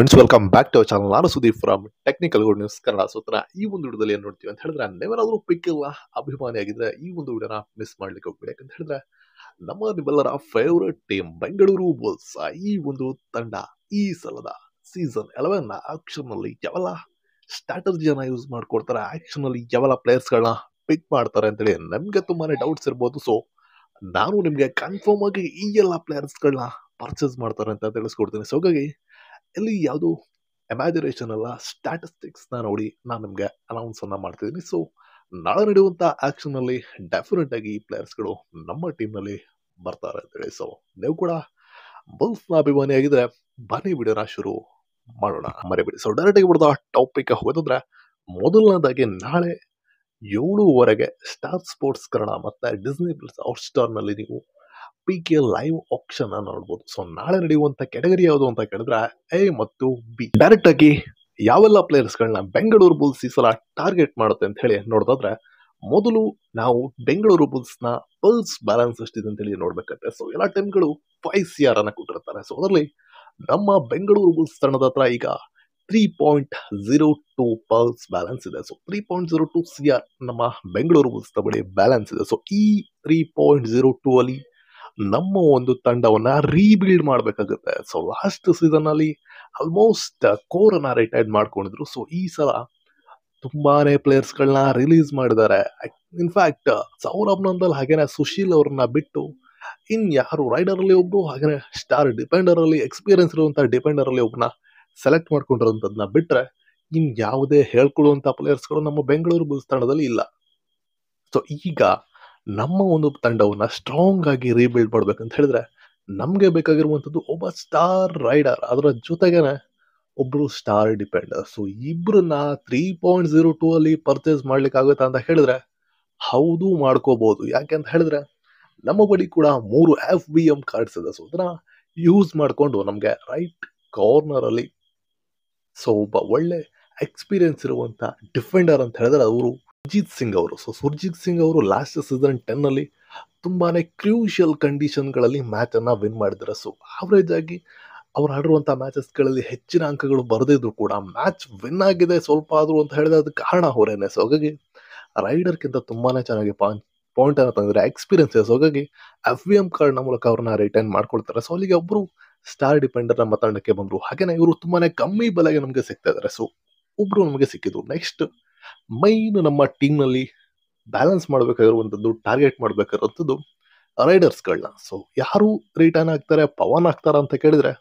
friends welcome back to our channel ನಾನು Sudeep from technical good news Kannada ಸೂತ್ರ ಈ ಒಂದು ವಿಡಿಯೋದಲ್ಲಿ ಏನು ನೋಡ್ತೀವಿ ಅಂತ ಹೇಳಿದ್ರೆ ನೀವೇನಾದರೂ ಅಭಿಮಾನಿ ಆಗಿದ್ರೆ ಈ ಒಂದು ವಿಡಿಯೋನ ಮಿಸ್ ಮಾಡ್ಲಿಕ್ಕೆ ಹೋಗ್ಬೇಡಿ ಯಾಕಂತ ಹೇಳಿದ್ರೆ ನಮ್ಮ ನಿಮ್ಮೆಲ್ಲರ ಫೇವ್ರೆಟ್ ಟೀಮ್ ಬೆಂಗಳೂರು ಬುಲ್ಸ್ ಈ ಒಂದು ತಂಡ ಈ ಸಲದ ಸೀಸನ್ ಎಲೆವೆನ್ ಆಕ್ಷನ್ನಲ್ಲಿ ಯಾವೆಲ್ಲ ಸ್ಟ್ರಾಟಜಿಯನ್ನು ಯೂಸ್ ಮಾಡ್ಕೊಡ್ತಾರೆ ಆ್ಯಕ್ಷನಲ್ಲಿ ಯಾವೆಲ್ಲ ಪ್ಲೇಯರ್ಸ್ಗಳನ್ನ ಪಿಕ್ ಮಾಡ್ತಾರೆ ಅಂತೇಳಿ ನಮಗೆ ತುಂಬಾ ಡೌಟ್ಸ್ ಇರ್ಬೋದು ಸೊ ನಾನು ನಿಮಗೆ ಕನ್ಫರ್ಮ್ ಆಗಿ ಈ ಎಲ್ಲ ಪ್ಲೇಯರ್ಸ್ಗಳನ್ನ ಪರ್ಚೇಸ್ ಮಾಡ್ತಾರೆ ಅಂತ ತಿಳಿಸ್ಕೊಡ್ತೀನಿ ಸೊ ಹಾಗಾಗಿ ಎಲ್ಲಿ ಯಾವುದೋ ಇಮ್ಯಾಜಿನೇಷನ್ ಅಲ್ಲ ಸ್ಟ್ಯಾಟಿಸ್ಟಿಕ್ಸ್ನ ನೋಡಿ ನಾನು ನಿಮಗೆ ಅನೌನ್ಸ್ ಅನೌನ್ಸನ್ನು ಮಾಡ್ತಿದ್ದೀನಿ ಸೊ ನಾಳೆ ನಡೆಯುವಂಥ ಆ್ಯಕ್ಷನ್ನಲ್ಲಿ ಡೆಫಿನೆಟ್ ಆಗಿ ಈ ಪ್ಲೇಯರ್ಸ್ಗಳು ನಮ್ಮ ಟೀಮ್ನಲ್ಲಿ ಬರ್ತಾರೆ ಅಂತೇಳಿ ಸೊ ನೀವು ಕೂಡ ಬಲ್ಸ್ನ ಅಭಿಮಾನಿಯಾಗಿದ್ದರೆ ಬನ್ನಿ ವಿಡಿಯೋನ ಶುರು ಮಾಡೋಣ ಮರಿಬೇಡಿ ಸೊ ಡೈರೆಕ್ಟಾಗಿ ಬಿಡೋದ ಟಾಪಿಕ್ ಹೋಗೋದಂದ್ರೆ ಮೊದಲನೇದಾಗಿ ನಾಳೆ ಏಳುವರೆಗೆ ಸ್ಟಾರ್ ಸ್ಪೋರ್ಟ್ಸ್ ಕನ್ನಡ ಮತ್ತು ಡಿಸ್ನಿ ಪ್ಲಸ್ ಔಟ್ ಸ್ಟಾರ್ನಲ್ಲಿ ನೀವು ಪಿ ಕೆ ಲೈವ್ ಆಪ್ಷನ್ ನೋಡ್ಬೋದು ಸೊ ನಾಳೆ ನಡೆಯುವಂತ ಕೆಟಗರಿ ಯಾವುದು ಅಂತ ಕೇಳಿದ್ರೆ ಎ ಮತ್ತು ಬಿ ಡೈರೆಕ್ಟ್ ಆಗಿ ಯಾವೆಲ್ಲ ಗಳನ್ನ ಬೆಂಗಳೂರು ಬುಲ್ಸ್ ಈ ಸಲ ಟಾರ್ಗೆಟ್ ಮಾಡುತ್ತೆ ಅಂತ ಹೇಳಿ ನೋಡೋದಾದ್ರೆ ಮೊದಲು ನಾವು ಬೆಂಗಳೂರು ಬುಲ್ಸ್ ನ ಪಲ್ಸ್ ಬ್ಯಾಲೆನ್ಸ್ ಎಷ್ಟಿದೆ ಅಂತೇಳಿ ನೋಡ್ಬೇಕಂತೆ ಸೊ ಎಲ್ಲ ಟೈಮ್ಗಳು ಫೈವ್ ಸಿ ಆರ್ ಅನ್ನ ಕೊಟ್ಟಿರ್ತಾರೆ ಸೊ ಅದರಲ್ಲಿ ನಮ್ಮ ಬೆಂಗಳೂರು ಬುಲ್ಸ್ ತಂಡದ ಹತ್ರ ಈಗ three point zero two pulse balance ಇದೆ so three point zero two C R ನಮ್ಮ ಬೆಂಗಳೂರು ಬುಲ್ಸ್ ಬಳಿ ಬ್ಯಾಲೆನ್ಸ್ ಇದೆ ಸೊ ಈ ತ್ರೀ ಪಾಯಿಂಟ್ ಜೀರೋ ಟೂ ಅಲ್ಲಿ ನಮ್ಮ ಒಂದು ತಂಡವನ್ನ ರೀಬಿಲ್ಡ್ ಮಾಡಬೇಕಾಗುತ್ತೆ ಸೊ ಲಾಸ್ಟ್ ಅಲ್ಲಿ ಆಲ್ಮೋಸ್ಟ್ ಅನ್ನ ರಿಟೈರ್ಡ್ ಮಾಡ್ಕೊಂಡಿದ್ರು ಸೊ ಈ ಸಲ ತುಂಬಾನೇ ಪ್ಲೇಯರ್ಸ್ ಗಳನ್ನ ರಿಲೀಸ್ ಮಾಡಿದ್ದಾರೆ ಇನ್ಫ್ಯಾಕ್ಟ್ ಸೌರಭ್ ನಂದಲ್ ಹಾಗೇನೆ ಸುಶೀಲ್ ಅವ್ರನ್ನ ಬಿಟ್ಟು ಇನ್ ಯಾರು ರೈಡರ್ ಅಲ್ಲಿ ಒಬ್ರು ಹಾಗೇನೆ ಸ್ಟಾರ್ ಅಲ್ಲಿ ಎಕ್ಸ್ಪೀರಿಯನ್ಸ್ ಡಿಫೆಂಡರ್ ಅಲ್ಲಿ ಒಬ್ಬನ ಸೆಲೆಕ್ಟ್ ಮಾಡ್ಕೊಂಡಿರೋಂಥದ್ದನ್ನ ಬಿಟ್ಟರೆ ಇನ್ನು ಯಾವುದೇ ಹೇಳ್ಕೊಳ್ಳುವಂಥ ಪ್ಲೇಯರ್ಸ್ಗಳು ನಮ್ಮ ಬೆಂಗಳೂರು ಬುಲ್ಸ್ ತಂಡದಲ್ಲಿ ಇಲ್ಲ ಸೊ ಈಗ ನಮ್ಮ ಒಂದು ತಂಡವನ್ನು ಸ್ಟ್ರಾಂಗ್ ಆಗಿ ರೀಬಿಲ್ಡ್ ಮಾಡ್ಬೇಕಂತ ಹೇಳಿದ್ರೆ ನಮಗೆ ಬೇಕಾಗಿರುವಂಥದ್ದು ಒಬ್ಬ ಸ್ಟಾರ್ ರೈಡರ್ ಅದರ ಜೊತೆಗೇನೆ ಒಬ್ಬರು ಸ್ಟಾರ್ ಡಿಪೆಂಡರ್ ಸೊ ಇಬ್ಬರನ್ನ ತ್ರೀ ಪಾಯಿಂಟ್ ಜೀರೋ ಟೂ ಅಲ್ಲಿ ಪರ್ಚೇಸ್ ಮಾಡ್ಲಿಕ್ಕಾಗುತ್ತಾ ಅಂತ ಹೇಳಿದ್ರೆ ಹೌದು ಮಾಡ್ಕೋಬಹುದು ಯಾಕೆ ಅಂತ ಹೇಳಿದ್ರೆ ನಮ್ಮ ಬಳಿ ಕೂಡ ಮೂರು ಎಫ್ ಬಿ ಎಂ ಕಾರ್ಡ್ಸ್ ಇದೆ ಸೊ ಅದನ್ನ ಯೂಸ್ ಮಾಡಿಕೊಂಡು ನಮಗೆ ರೈಟ್ ಅಲ್ಲಿ ಸೊ ಒಬ್ಬ ಒಳ್ಳೆ ಎಕ್ಸ್ಪೀರಿಯನ್ಸ್ ಇರುವಂತ ಡಿಫೆಂಡರ್ ಅಂತ ಹೇಳಿದ್ರೆ ಅವರು ಸುರ್ಜಿತ್ ಸಿಂಗ್ ಅವರು ಸೊ ಸುರ್ಜಿತ್ ಸಿಂಗ್ ಅವರು ಲಾಸ್ಟ್ ಸೀಸನ್ ಟೆನ್ನಲ್ಲಿ ತುಂಬಾನೇ ಕ್ರೂಷಿಯಲ್ ಕಂಡೀಷನ್ಗಳಲ್ಲಿ ಮ್ಯಾಚನ್ನು ವಿನ್ ಮಾಡಿದ್ದಾರೆ ಸೊ ಆವರೇಜ್ ಆಗಿ ಅವ್ರು ಆಡಿರುವಂಥ ಮ್ಯಾಚಸ್ಗಳಲ್ಲಿ ಹೆಚ್ಚಿನ ಅಂಕಗಳು ಬರೆದಿದ್ರು ಕೂಡ ಮ್ಯಾಚ್ ವಿನ್ ಆಗಿದೆ ಸ್ವಲ್ಪ ಆದರೂ ಅಂತ ಹೇಳಿದ್ರೆ ಅದು ಕಾರಣ ಅವರೇನೆ ಸೊ ಹಾಗಾಗಿ ರೈಡರ್ಗಿಂತ ತುಂಬಾನೇ ಚೆನ್ನಾಗಿ ಪಾಯಿಂಟ್ ತಂದಿದ್ರೆ ಎಕ್ಸ್ಪೀರಿಯನ್ಸ್ ಸೊ ಹಾಗಾಗಿ ಎಫ್ ವಿ ಎಂ ಕಾರ್ಡ್ನ ಮೂಲಕ ಅವ್ರನ್ನ ರಿಟರ್ನ್ ಮಾಡ್ಕೊಳ್ತಾರೆ ಸೊ ಅಲ್ಲಿಗೆ ಒಬ್ರು ಸ್ಟಾರ್ ಡಿಫೆಂಡರ್ ನಮ್ಮ ತಂಡಕ್ಕೆ ಬಂದರು ಹಾಗೆಯೇ ಇವರು ತುಂಬಾನೇ ಕಮ್ಮಿ ಬೆಲೆಗೆ ನಮಗೆ ಸಿಗ್ತಾ ಇದ್ದಾರೆ ಸೊ ಒಬ್ರು ನಮಗೆ ಸಿಕ್ಕಿದ್ರು ನೆಕ್ಸ್ಟ್ ಮೈನ್ ನಮ್ಮ ಟೀಮ್ನಲ್ಲಿ ಬ್ಯಾಲೆನ್ಸ್ ಮಾಡಬೇಕಾಗಿರುವಂಥದ್ದು ಟಾರ್ಗೆಟ್ ಮಾಡಬೇಕಾಗಿರುವಂಥದ್ದು ರೈಡರ್ಸ್ಗಳನ್ನ ಸೊ ಯಾರು ರಿಟರ್ನ್ ಆಗ್ತಾರೆ ಪವನ್ ಆಗ್ತಾರ ಅಂತ ಕೇಳಿದ್ರೆ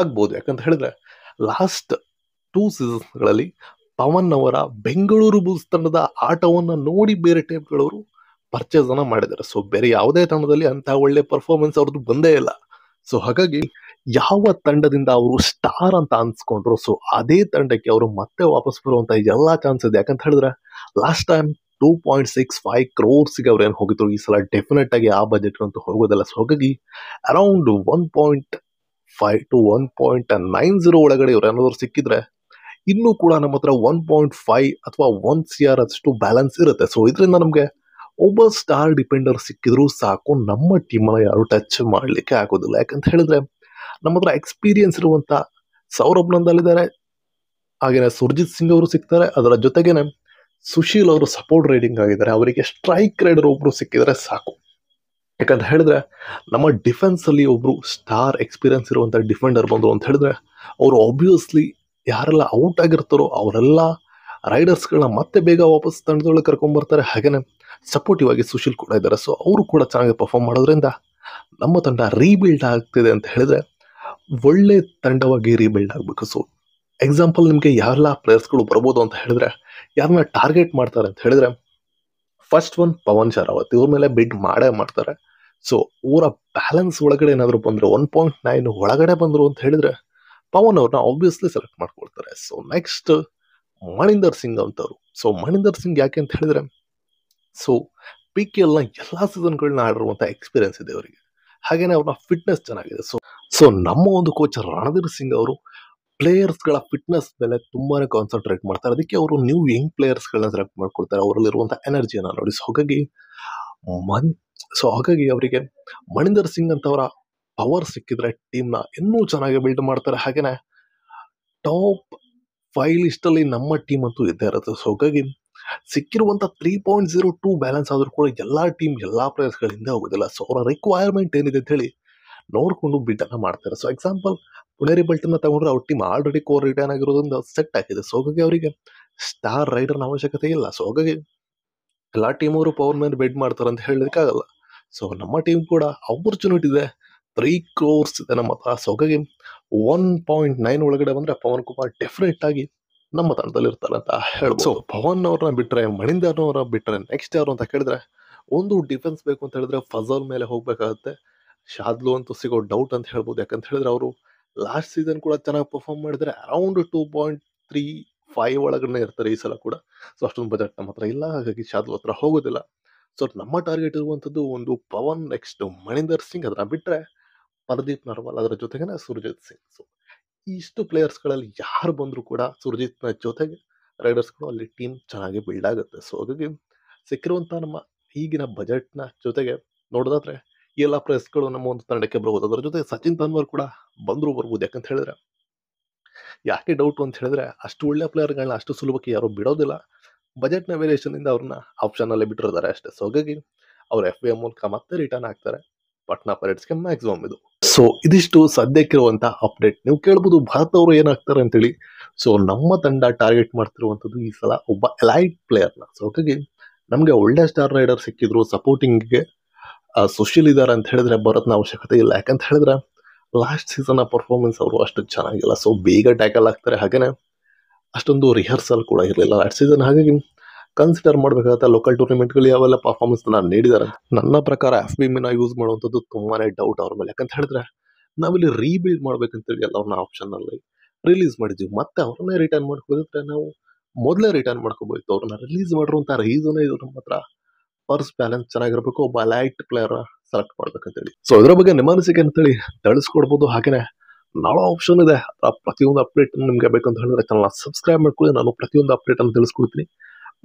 ಆಗ್ಬೋದು ಯಾಕಂತ ಹೇಳಿದ್ರೆ ಲಾಸ್ಟ್ ಟೂ ಸೀಸನ್ಸ್ಗಳಲ್ಲಿ ಪವನ್ ಅವರ ಬೆಂಗಳೂರು ಬುಲ್ಸ್ ತಂಡದ ಆಟವನ್ನು ನೋಡಿ ಬೇರೆ ಪರ್ಚೇಸ್ ಪರ್ಚೇಸನ್ನು ಮಾಡಿದ್ದಾರೆ ಸೊ ಬೇರೆ ಯಾವುದೇ ತಂಡದಲ್ಲಿ ಅಂತ ಒಳ್ಳೆ ಪರ್ಫಾರ್ಮೆನ್ಸ್ ಅವ್ರದ್ದು ಬಂದೇ ಇಲ್ಲ ಸೊ ಹಾಗಾಗಿ ಯಾವ ತಂಡದಿಂದ ಅವರು ಸ್ಟಾರ್ ಅಂತ ಅನ್ಸ್ಕೊಂಡ್ರು ಸೊ ಅದೇ ತಂಡಕ್ಕೆ ಅವರು ಮತ್ತೆ ವಾಪಸ್ ಬರುವಂತ ಎಲ್ಲಾ ಚಾನ್ಸ್ ಇದೆ ಯಾಕಂತ ಹೇಳಿದ್ರೆ last time two point six five ಕ್ರೋರ್ಸ್ಗೆ ಅವ್ರು ಏನು ಹೋಗಿದ್ರು ಈ ಸಲ ಡೆಫಿನೆಟ್ ಆಗಿ ಆ ಬಜೆಟ್ ಅಂತೂ ಹೋಗೋದಲ್ಲ ಸೊ ಹಾಗಾಗಿ around one point five to one point nine zero ಒಳಗಡೆ ಇವ್ರು ಏನಾದ್ರು ಸಿಕ್ಕಿದ್ರೆ ಇನ್ನೂ ಕೂಡ ನಮ್ಮ ಹತ್ರ ಒನ್ ಪಾಯಿಂಟ್ ಫೈವ್ ಅಥವಾ ಒನ್ ಸಿ ಆರ್ ಅಷ್ಟು ಬ್ಯಾಲೆನ್ಸ್ ಇರುತ್ತೆ ಸೊ ಇದರಿಂದ ನಮಗೆ ಒಬ್ಬ ಸ್ಟಾರ್ ಡಿಪೆಂಡರ್ ಸಿಕ್ಕಿದ್ರು ಸಾಕು ನಮ್ಮ ಟೀಮ್ ಯಾರು ಟಚ್ ಮಾಡಲಿಕ್ಕೆ ಆಗೋದಿಲ್ಲ ಯಾಕಂತ ಹೇಳಿದ್ರೆ ನಮ್ಮ ಹತ್ರ ಎಕ್ಸ್ಪೀರಿಯನ್ಸ್ ಇರುವಂಥ ಸೌರಭ್ ನಂದಲ್ಲಿದ್ದಾರೆ ಹಾಗೆಯೇ ಸುರ್ಜಿತ್ ಸಿಂಗ್ ಅವರು ಸಿಗ್ತಾರೆ ಅದರ ಜೊತೆಗೇನೆ ಸುಶೀಲ್ ಅವರು ಸಪೋರ್ಟ್ ರೈಡಿಂಗ್ ಆಗಿದ್ದಾರೆ ಅವರಿಗೆ ಸ್ಟ್ರೈಕ್ ರೈಡರ್ ಒಬ್ಬರು ಸಿಕ್ಕಿದರೆ ಸಾಕು ಯಾಕಂತ ಹೇಳಿದ್ರೆ ನಮ್ಮ ಡಿಫೆನ್ಸಲ್ಲಿ ಒಬ್ಬರು ಸ್ಟಾರ್ ಎಕ್ಸ್ಪೀರಿಯನ್ಸ್ ಇರುವಂಥ ಡಿಫೆಂಡರ್ ಬಂದರು ಅಂತ ಹೇಳಿದ್ರೆ ಅವರು ಆಬ್ವಿಯಸ್ಲಿ ಯಾರೆಲ್ಲ ಔಟ್ ಆಗಿರ್ತಾರೋ ಅವರೆಲ್ಲ ರೈಡರ್ಸ್ಗಳನ್ನ ಮತ್ತೆ ಬೇಗ ವಾಪಸ್ ತಂಡದೊಳಗೆ ಕರ್ಕೊಂಡ್ಬರ್ತಾರೆ ಹಾಗೆಯೇ ಸಪೋರ್ಟಿವ್ ಆಗಿ ಸುಶೀಲ್ ಕೂಡ ಇದ್ದಾರೆ ಸೊ ಅವರು ಕೂಡ ಚೆನ್ನಾಗಿ ಪರ್ಫಾರ್ಮ್ ಮಾಡೋದ್ರಿಂದ ನಮ್ಮ ತಂಡ ರೀಬಿಲ್ಡ್ ಆಗ್ತಿದೆ ಅಂತ ಹೇಳಿದ್ರೆ ಒಳ್ಳೆ ತಂಡವಾಗಿ ರೀಬಿಲ್ಡ್ ಆಗಬೇಕು ಸೊ ಎಕ್ಸಾಂಪಲ್ ನಿಮಗೆ ಯಾರೆಲ್ಲ ಪ್ಲೇಯರ್ಸ್ಗಳು ಬರ್ಬೋದು ಅಂತ ಹೇಳಿದ್ರೆ ಯಾರನ್ನ ಟಾರ್ಗೆಟ್ ಮಾಡ್ತಾರೆ ಅಂತ ಹೇಳಿದ್ರೆ ಫಸ್ಟ್ ಒನ್ ಪವನ್ ಶರಾವತ್ ಇವ್ರ ಮೇಲೆ ಬಿಡ್ ಮಾಡೇ ಮಾಡ್ತಾರೆ ಸೊ ಊರ ಬ್ಯಾಲೆನ್ಸ್ ಒಳಗಡೆ ಏನಾದರೂ ಬಂದರೆ ಒನ್ ಪಾಯಿಂಟ್ ನೈನ್ ಒಳಗಡೆ ಬಂದರು ಅಂತ ಹೇಳಿದ್ರೆ ಪವನ್ ಅವ್ರನ್ನ ಆಬ್ವಿಯಸ್ಲಿ ಸೆಲೆಕ್ಟ್ ಮಾಡ್ಕೊಳ್ತಾರೆ ಸೊ ನೆಕ್ಸ್ಟ್ ಮಣಿಂದರ್ ಸಿಂಗ್ ಅಂತವ್ರು ಸೊ ಮಣಿಂದರ್ ಸಿಂಗ್ ಯಾಕೆ ಅಂತ ಹೇಳಿದ್ರೆ ಸೊ ಪಿ ಕೆ ಎಲ್ನ ಎಲ್ಲ ಸೀಸನ್ಗಳನ್ನ ಆಡಿರುವಂಥ ಎಕ್ಸ್ಪೀರಿಯನ್ಸ್ ಇದೆ ಅವರಿಗೆ ಹಾಗೇನೆ ಅವ್ರನ್ನ ಫಿಟ್ನೆಸ್ ಚೆನ್ನಾಗಿದೆ ಸೊ ಸೊ ನಮ್ಮ ಒಂದು ಕೋಚ್ ರಣಧೀರ್ ಸಿಂಗ್ ಅವರು ಪ್ಲೇಯರ್ಸ್ಗಳ ಫಿಟ್ನೆಸ್ ಮೇಲೆ ತುಂಬಾ ಕಾನ್ಸಂಟ್ರೇಟ್ ಮಾಡ್ತಾರೆ ಅದಕ್ಕೆ ಅವರು ನ್ಯೂ ಯಂಗ್ ಪ್ಲೇಯರ್ಸ್ಗಳನ್ನ ಸೆಲೆಕ್ಟ್ ಮಾಡಿಕೊಡ್ತಾರೆ ಅವರಲ್ಲಿರುವಂಥ ಎನರ್ಜಿಯನ್ನು ನೋಡಿ ಸೊ ಹಾಗಾಗಿ ಮನ್ ಸೊ ಹಾಗಾಗಿ ಅವರಿಗೆ ಮಣಿಂದರ್ ಸಿಂಗ್ ಅಂತವರ ಪವರ್ ಸಿಕ್ಕಿದ್ರೆ ಟೀಮ್ನ ಇನ್ನೂ ಚೆನ್ನಾಗಿ ಬಿಲ್ಡ್ ಮಾಡ್ತಾರೆ ಹಾಗೆಯೇ ಟಾಪ್ ಲಿಸ್ಟ್ ಲಿಸ್ಟಲ್ಲಿ ನಮ್ಮ ಟೀಮ್ ಅಂತೂ ಇದ್ದೇ ಇರುತ್ತೆ ಸೊ ಹಾಗಾಗಿ ಸಿಕ್ಕಿರುವಂಥ three point zero two balance ಆದರೂ ಕೂಡ ಎಲ್ಲ ಟೀಮ್ ಎಲ್ಲ ಪ್ಲೇಯರ್ಸ್ಗಳಿಂದ ಹೋಗೋದಿಲ್ಲ ಸೊ ಅವರ ರಿಕ್ವೈರ್ಮೆಂಟ್ ಏನಿದೆ ಅಂತ ಹೇಳಿ ನೋಡಿಕೊಂಡು ಅನ್ನ ಮಾಡ್ತಾರೆ ಸೊ ಎಕ್ಸಾಂಪಲ್ ಬಲ್ಟ್ ಅನ್ನ ತಗೊಂಡ್ರೆ ಅವ್ರ ಟೀಮ್ ಆಲ್ರೆಡಿ ಕೋರ್ ರಿಟರ್ನ್ ಆಗಿರೋದ್ರಿಂದ ಸೆಟ್ ಆಗಿದೆ ಸೊ ಹಾಗಾಗಿ ಅವರಿಗೆ ಸ್ಟಾರ್ ರೈಡರ್ನ ಅವಶ್ಯಕತೆ ಇಲ್ಲ ಸೊ ಹಾಗಾಗಿ ಟೀಮ್ ಟೀಮವರು ಪವರ್ ಮೇಲೆ ಬೆಡ್ ಮಾಡ್ತಾರೆ ಅಂತ ಹೇಳಲಿಕ್ಕಾಗಲ್ಲ ಸೊ ನಮ್ಮ ಟೀಮ್ ಕೂಡ ಅಪರ್ಚುನಿಟಿ ಇದೆ ತ್ರೀ ಕ್ರೋರ್ಸ್ ಇದೆ ನಮ್ಮ ಹತ್ರ ಸೊ ಹಾಗಾಗಿ ಒನ್ ಪಾಯಿಂಟ್ ನೈನ್ ಒಳಗಡೆ ಬಂದ್ರೆ ಪವನ್ ಕುಮಾರ್ ಡೆಫಿನೆಟ್ ಆಗಿ ನಮ್ಮ ತಂಡದಲ್ಲಿ ಇರ್ತಾರೆ ಅಂತ ಹೇಳ್ಬೋದು ಸೊ ಪವನ್ ಅವ್ರನ್ನ ಬಿಟ್ಟರೆ ಮಣಿಂದರ್ನವ್ರನ್ನ ಬಿಟ್ಟರೆ ನೆಕ್ಸ್ಟ್ ಯಾರು ಅಂತ ಕೇಳಿದ್ರೆ ಒಂದು ಡಿಫೆನ್ಸ್ ಬೇಕು ಅಂತ ಹೇಳಿದ್ರೆ ಫಜಲ್ ಮೇಲೆ ಹೋಗ್ಬೇಕಾಗುತ್ತೆ ಶಾದ್ಲು ಅಂತೂ ಸಿಗೋ ಡೌಟ್ ಅಂತ ಹೇಳ್ಬೋದು ಯಾಕಂತ ಹೇಳಿದ್ರೆ ಅವರು ಲಾಸ್ಟ್ ಸೀಸನ್ ಕೂಡ ಚೆನ್ನಾಗಿ ಪರ್ಫಾರ್ಮ್ ಮಾಡಿದರೆ around two point three five ಒಳಗಡೆ ಇರ್ತಾರೆ ಈ ಸಲ ಕೂಡ ಸೊ ಅಷ್ಟೊಂದು ಬಜೆಟ್ ನಮ್ಮ ಹತ್ರ ಇಲ್ಲ ಹಾಗಾಗಿ ಶಾದ್ಲು ಹತ್ರ ಹೋಗೋದಿಲ್ಲ ಸೊ ನಮ್ಮ ಟಾರ್ಗೆಟ್ ಇರುವಂಥದ್ದು ಒಂದು ಪವನ್ ನೆಕ್ಸ್ಟ್ ಮಣಿಂದರ್ ಸಿಂಗ್ ಅದನ್ನ ಬಿಟ್ಟರೆ ಪರದೀಪ್ ನರ್ವಾಲ್ ಅದರ ಜೊತೆಗೇನೆ ಸುರ್ಜಿತ್ ಸಿಂಗ್ ಸೊ ಇಷ್ಟು ಪ್ಲೇಯರ್ಸ್ಗಳಲ್ಲಿ ಯಾರು ಬಂದರೂ ಕೂಡ ಸುರ್ಜಿತ್ನ ಜೊತೆಗೆ ರೈಡರ್ಸ್ಗಳು ಅಲ್ಲಿ ಟೀಮ್ ಚೆನ್ನಾಗಿ ಬಿಲ್ಡ್ ಆಗುತ್ತೆ ಸೊ ಹಾಗಾಗಿ ಸಿಕ್ಕಿರುವಂಥ ನಮ್ಮ ಈಗಿನ ಬಜೆಟ್ನ ಜೊತೆಗೆ ನೋಡೋದಾದ್ರೆ ಈ ಎಲ್ಲ ಪ್ರೆಸ್ಗಳು ನಮ್ಮ ಒಂದು ತಂಡಕ್ಕೆ ಬರಬಹುದು ಅದರ ಜೊತೆ ಸಚಿನ್ ತನ್ವರ್ ಕೂಡ ಬಂದರೂ ಬರ್ಬೋದು ಯಾಕಂತ ಹೇಳಿದ್ರೆ ಯಾಕೆ ಡೌಟ್ ಅಂತ ಹೇಳಿದ್ರೆ ಅಷ್ಟು ಒಳ್ಳೆ ಪ್ಲೇಯರ್ಗಳನ್ನ ಅಷ್ಟು ಸುಲಭಕ್ಕೆ ಯಾರು ಬಿಡೋದಿಲ್ಲ ಬಜೆಟ್ನ ವೇರಿಯೇಷನಿಂದ ಅವ್ರನ್ನ ಆಪ್ಷನಲ್ಲೇ ಬಿಟ್ಟಿರ್ತಾರೆ ಅಷ್ಟೇ ಸೊ ಹಾಗಾಗಿ ಅವ್ರು ಎಫ್ ಬಿ ಎ ಮೂಲಕ ಮತ್ತೆ ರಿಟರ್ನ್ ಆಗ್ತಾರೆ ಪಟ್ನಾ ಪೈರೇಟ್ಸ್ಗೆ ಮ್ಯಾಕ್ಸಿಮಮ್ ಇದು ಸೊ ಇದಿಷ್ಟು ಸದ್ಯಕ್ಕಿರುವಂಥ ಅಪ್ಡೇಟ್ ನೀವು ಕೇಳ್ಬೋದು ಭಾರತ ಅವರು ಏನಾಗ್ತಾರೆ ಅಂತೇಳಿ ಸೊ ನಮ್ಮ ತಂಡ ಟಾರ್ಗೆಟ್ ಮಾಡ್ತಿರುವಂಥದ್ದು ಈ ಸಲ ಒಬ್ಬ ಎಲೈಟ್ ಪ್ಲೇಯರ್ನ ಸೊ ಹಾಗಾಗಿ ನಮಗೆ ಒಳ್ಳೆ ಸ್ಟಾರ್ ರೈಡರ್ ಸಿಕ್ಕಿದ್ರು ಗೆ ಸುಶೀಲ್ ಇದ್ದಾರೆ ಅಂತ ಹೇಳಿದ್ರೆ ಬರೋದನ್ನ ಅವಶ್ಯಕತೆ ಇಲ್ಲ ಯಾಕಂತ ಹೇಳಿದ್ರೆ ಲಾಸ್ಟ್ ಸೀಸನ್ನ ಪರ್ಫಾರ್ಮೆನ್ಸ್ ಅವರು ಅಷ್ಟು ಚೆನ್ನಾಗಿಲ್ಲ ಸೊ ಬೇಗ ಟ್ಯಾಕಲ್ ಆಗ್ತಾರೆ ಹಾಗೇನೆ ಅಷ್ಟೊಂದು ರಿಹರ್ಸಲ್ ಕೂಡ ಇರಲಿಲ್ಲ ಲಾಸ್ಟ್ ಸೀಸನ್ ಹಾಗಾಗಿ ಕನ್ಸಿಡರ್ ಮಾಡಬೇಕಾಗತ್ತೆ ಲೋಕಲ್ ಟೂರ್ನಿಮೆಂಟ್ಗಳು ಯಾವೆಲ್ಲ ಪರ್ಫಾರ್ಮೆನ್ಸ್ನ ನೀಡಿದ್ದಾರೆ ನನ್ನ ಪ್ರಕಾರ ಎಫ್ ಬಿ ಮಿನ ಯೂಸ್ ಮಾಡುವಂಥದ್ದು ತುಂಬಾನೇ ಡೌಟ್ ಅವ್ರ ಮೇಲೆ ಯಾಕಂತ ಹೇಳಿದ್ರೆ ನಾವಿಲ್ಲಿ ರೀಬಿಲ್ಡ್ ಮಾಡ್ಬೇಕಂತೇಳಿ ಎಲ್ಲವನ್ನ ಆಪ್ಷನ್ ಅಲ್ಲಿ ರಿಲೀಸ್ ಮಾಡಿದ್ವಿ ಮತ್ತೆ ಅವ್ರನ್ನೇ ರಿಟರ್ನ್ ಮಾಡ್ಕೋದಿದ್ರೆ ನಾವು ಮೊದಲೇ ರಿಟರ್ನ್ ಮಾಡ್ಕೋಬೇಕು ಅವ್ರನ್ನ ರಿಲೀಸ್ ಮಾಡಿರುವಂತಹ ರೀಸನ್ ಇದು ನಮ್ಮ ಹತ್ರ ಪರ್ಸ್ ಬ್ಯಾಲೆನ್ಸ್ ಚೆನ್ನಾಗಿರ್ಬೇಕು ಒಬ್ಬ ಲೈಟ್ ಪ್ಲೇಯರ್ ಸೆಲೆಕ್ಟ್ ಮಾಡ್ಬೇಕಂತ ಹೇಳಿ ಸೊ ಇದ್ರ ಬಗ್ಗೆ ನಿಮ್ಮ ಅನಿಸಿಕೆ ಹೇಳಿ ತಿಳಿಸ್ಕೊಡ್ಬೋದು ಹಾಗೆ ನಾಳೆ ಆಪ್ಷನ್ ಇದೆ ಪ್ರತಿಯೊಂದು ಅಪ್ಡೇಟ್ ನಿಮಗೆ ಬೇಕಂತ ಹೇಳಿದ್ರೆ ಚಾನಲ್ ಸಬ್ಸ್ಕ್ರೈಬ್ ಮಾಡ್ಕೊಳ್ಳಿ ನಾನು ಪ್ರತಿಯೊಂದು ಅಪ್ಡೇಟ್ ಅನ್ನು ತಿಳಿಸ್ಕೊಡ್ತೀನಿ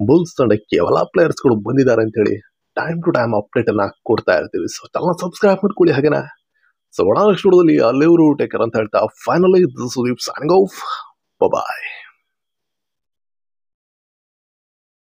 ಬುಲ್ಸ್ ತಂಡ ಕೇವಲ ಪ್ಲೇಯರ್ಸ್ಗಳು ಬಂದಿದ್ದಾರೆ ಅಂತ ಹೇಳಿ ಟೈಮ್ ಟು ಟೈಮ್ ಅಪ್ಡೇಟ್ ಅನ್ನ ಕೊಡ್ತಾ ಇರ್ತೀವಿ ಸೊ ಚಾನಲ್ ಸಬ್ಸ್ಕ್ರೈಬ್ ಮಾಡ್ಕೊಳ್ಳಿ ಹಾಗೆನ ಸೊ ಒಣ ಆ ಅಲ್ಲಿವರು ಟೇಕರ್ ಅಂತ ಹೇಳ್ತಾ ಫೈನಲಿ ಸುದೀಪ್ ಸೈನಿಂಗ್ ಆಫ್ ಬಾಯ್